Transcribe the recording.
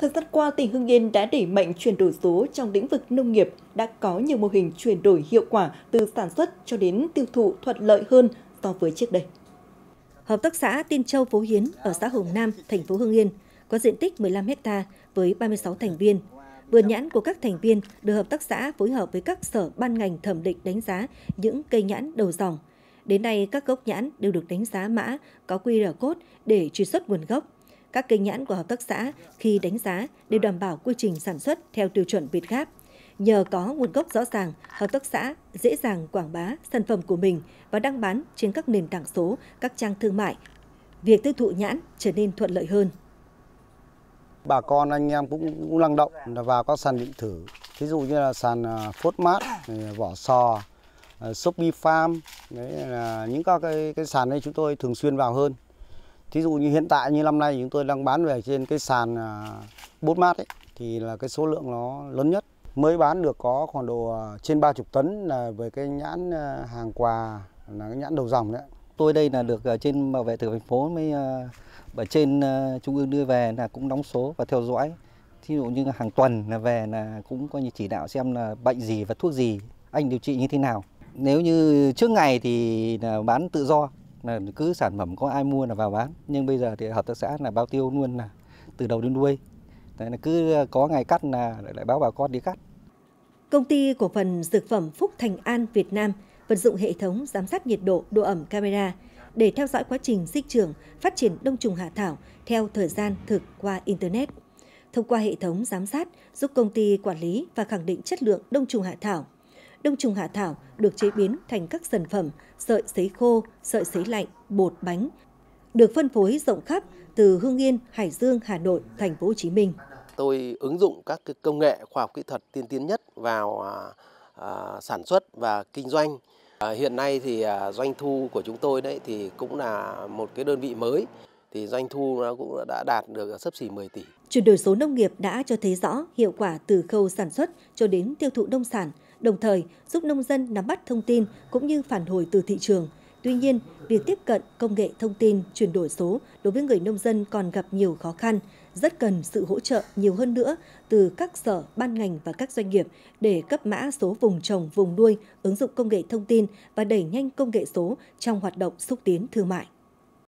Thời gian qua, tỉnh Hưng Yên đã đẩy mạnh chuyển đổi số trong lĩnh vực nông nghiệp, đã có nhiều mô hình chuyển đổi hiệu quả từ sản xuất cho đến tiêu thụ thuận lợi hơn so với trước đây. Hợp tác xã Tiên Châu Phố Hiến ở xã Hồng Nam, thành phố Hưng Yên có diện tích 15 ha với 36 thành viên. Vườn nhãn của các thành viên được hợp tác xã phối hợp với các sở ban ngành thẩm định đánh giá những cây nhãn đầu dòng. Đến nay, các gốc nhãn đều được đánh giá mã có QR code để truy xuất nguồn gốc các cây nhãn của hợp tác xã khi đánh giá đều đảm bảo quy trình sản xuất theo tiêu chuẩn Việt Gáp. Nhờ có nguồn gốc rõ ràng, hợp tác xã dễ dàng quảng bá sản phẩm của mình và đăng bán trên các nền tảng số, các trang thương mại. Việc tiêu thụ nhãn trở nên thuận lợi hơn. Bà con anh em cũng, cũng năng động vào các sàn định thử, thí dụ như là sàn à, phốt mát, à, vỏ sò, à, Shopee Farm, đấy là những các cái, cái sàn này chúng tôi thường xuyên vào hơn. Thí dụ như hiện tại như năm nay chúng tôi đang bán về trên cái sàn à, bốt mát ấy thì là cái số lượng nó lớn nhất. Mới bán được có khoảng độ à, trên 30 tấn là với cái nhãn à, hàng quà là cái nhãn đầu dòng đấy. Tôi đây là được trên bảo vệ thực thành phố mới ở trên trung ương đưa về là cũng đóng số và theo dõi. Thí dụ như hàng tuần là về là cũng coi như chỉ đạo xem là bệnh gì và thuốc gì, anh điều trị như thế nào. Nếu như trước ngày thì bán tự do, là cứ sản phẩm có ai mua là vào bán nhưng bây giờ thì hợp tác xã là bao tiêu luôn là từ đầu đến đuôi Đấy là cứ có ngày cắt là lại báo bà con đi cắt công ty cổ phần dược phẩm Phúc Thành An Việt Nam vận dụng hệ thống giám sát nhiệt độ độ ẩm camera để theo dõi quá trình sinh trưởng phát triển đông trùng hạ thảo theo thời gian thực qua internet thông qua hệ thống giám sát giúp công ty quản lý và khẳng định chất lượng đông trùng hạ thảo đông trùng hạ thảo được chế biến thành các sản phẩm sợi sấy khô, sợi sấy lạnh, bột bánh, được phân phối rộng khắp từ Hương Yên, Hải Dương, Hà Nội, Thành phố Hồ Chí Minh. Tôi ứng dụng các cái công nghệ khoa học kỹ thuật tiên tiến nhất vào à, à, sản xuất và kinh doanh. À, hiện nay thì à, doanh thu của chúng tôi đấy thì cũng là một cái đơn vị mới thì doanh thu nó cũng đã đạt được sấp xỉ 10 tỷ. Chuyển đổi số nông nghiệp đã cho thấy rõ hiệu quả từ khâu sản xuất cho đến tiêu thụ nông sản đồng thời giúp nông dân nắm bắt thông tin cũng như phản hồi từ thị trường. Tuy nhiên, việc tiếp cận công nghệ thông tin chuyển đổi số đối với người nông dân còn gặp nhiều khó khăn, rất cần sự hỗ trợ nhiều hơn nữa từ các sở, ban ngành và các doanh nghiệp để cấp mã số vùng trồng, vùng nuôi, ứng dụng công nghệ thông tin và đẩy nhanh công nghệ số trong hoạt động xúc tiến thương mại.